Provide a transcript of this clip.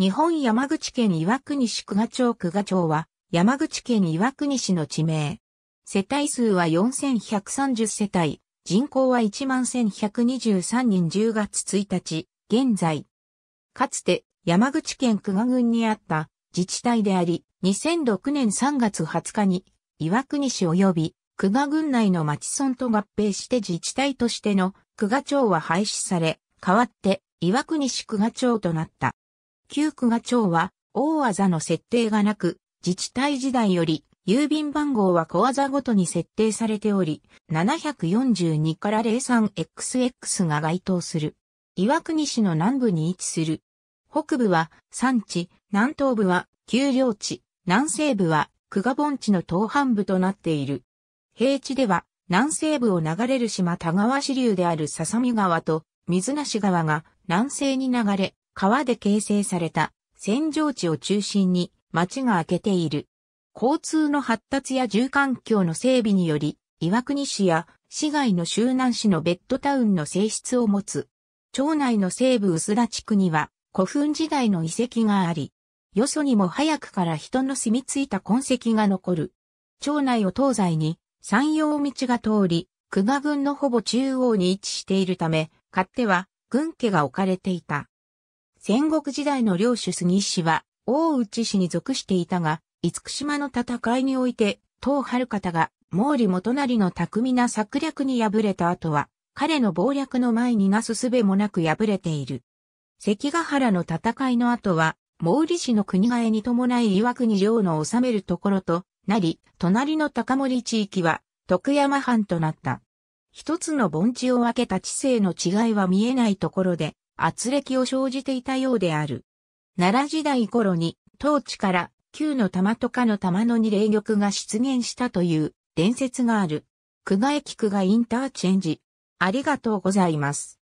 日本山口県岩国市久賀町久賀町は山口県岩国市の地名。世帯数は4130世帯、人口は11123人10月1日、現在。かつて山口県久賀郡にあった自治体であり、2006年3月20日に岩国市及び久賀郡内の町村と合併して自治体としての久賀町は廃止され、代わって岩国市久賀町となった。旧区が町は、大技の設定がなく、自治体時代より、郵便番号は小技ごとに設定されており、742から 03XX が該当する。岩国市の南部に位置する。北部は山地、南東部は丘陵地、南西部は久我盆地の東半部となっている。平地では南西部を流れる島田川支流である笹見川と水無川が南西に流れ、川で形成された扇状地を中心に町が明けている。交通の発達や住環境の整備により、岩国市や市外の周南市のベッドタウンの性質を持つ。町内の西部薄田地区には古墳時代の遺跡があり、よそにも早くから人の住み着いた痕跡が残る。町内を東西に山陽道が通り、久我郡のほぼ中央に位置しているため、勝手は軍家が置かれていた。戦国時代の領主杉氏は、大内氏に属していたが、厳島の戦いにおいて、東春方が毛利元就の巧みな策略に敗れた後は、彼の謀略の前になすすべもなく敗れている。関ヶ原の戦いの後は、毛利氏の国替えに伴い岩国領の治めるところとなり、隣の高森地域は徳山藩となった。一つの盆地を分けた地勢の違いは見えないところで、圧力を生じていたようである。奈良時代頃に、当地から旧の玉とかの玉の二霊玉が出現したという伝説がある。久我駅久我インターチェンジ。ありがとうございます。